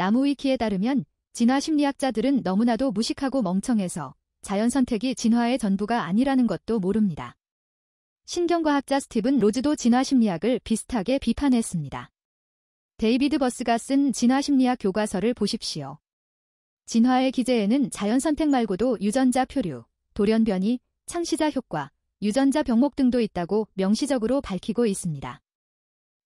나무위키에 따르면 진화 심리학자들은 너무나도 무식하고 멍청해서 자연 선택이 진화의 전부가 아니라는 것도 모릅니다. 신경과학자 스티븐 로즈도 진화 심리학을 비슷하게 비판했습니다. 데이비드 버스가 쓴 진화 심리학 교과서를 보십시오. 진화의 기재에는 자연 선택 말고도 유전자 표류, 돌연변이, 창시자 효과, 유전자 병목 등도 있다고 명시적으로 밝히고 있습니다.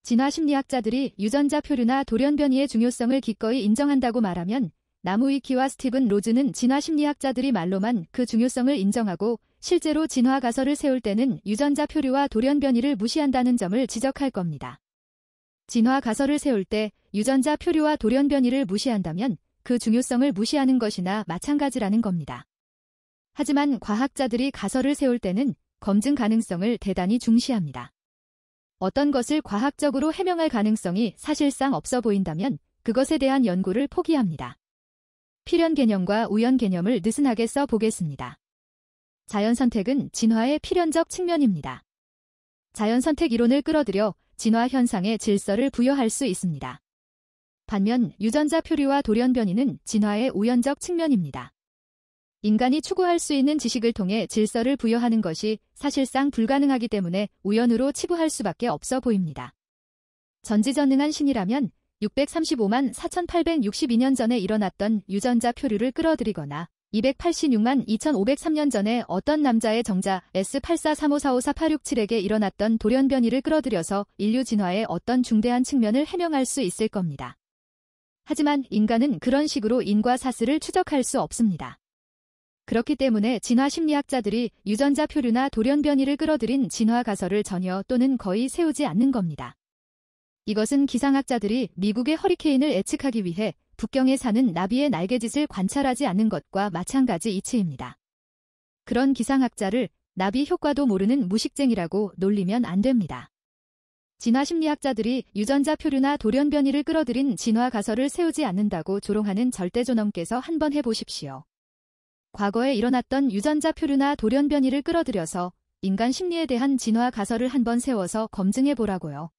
진화 심리학자들이 유전자 표류나 돌연 변이의 중요성을 기꺼이 인정한다고 말하면 나무위키와 스티븐 로즈는 진화 심리학자들이 말로만 그 중요성을 인정하고 실제로 진화 가설을 세울 때는 유전자 표류와 돌연 변이를 무시한다는 점을 지적할 겁니다. 진화 가설을 세울 때 유전자 표류와 돌연 변이를 무시한다면 그 중요성을 무시하는 것이나 마찬가지라는 겁니다. 하지만 과학자들이 가설을 세울 때는 검증 가능성을 대단히 중시합니다. 어떤 것을 과학적으로 해명할 가능성이 사실상 없어 보인다면 그것에 대한 연구를 포기합니다. 필연 개념과 우연 개념을 느슨하게 써 보겠습니다. 자연 선택은 진화의 필연적 측면입니다. 자연 선택 이론을 끌어들여 진화 현상의 질서를 부여할 수 있습니다. 반면 유전자 표류와 돌연변이는 진화의 우연적 측면입니다. 인간이 추구할 수 있는 지식을 통해 질서를 부여하는 것이 사실상 불가능하기 때문에 우연으로 치부할 수밖에 없어 보입니다. 전지전능한 신이라면 635만 4862년 전에 일어났던 유전자 표류를 끌어들이거나 286만 2503년 전에 어떤 남자의 정자 S8435454867에게 일어났던 돌연변이를 끌어들여서 인류 진화의 어떤 중대한 측면을 해명할 수 있을 겁니다. 하지만 인간은 그런 식으로 인과 사슬을 추적할 수 없습니다. 그렇기 때문에 진화 심리학자들이 유전자 표류나 돌연 변이를 끌어들인 진화 가설을 전혀 또는 거의 세우지 않는 겁니다. 이것은 기상학자들이 미국의 허리케인을 예측하기 위해 북경에 사는 나비의 날개짓을 관찰하지 않는 것과 마찬가지 이치입니다. 그런 기상학자를 나비 효과도 모르는 무식쟁이라고 놀리면 안 됩니다. 진화 심리학자들이 유전자 표류나 돌연 변이를 끌어들인 진화 가설을 세우지 않는다고 조롱하는 절대존엄께서 한번 해보십시오. 과거에 일어났던 유전자 표류나 돌연변이를 끌어들여서 인간 심리에 대한 진화 가설을 한번 세워서 검증해 보라고요.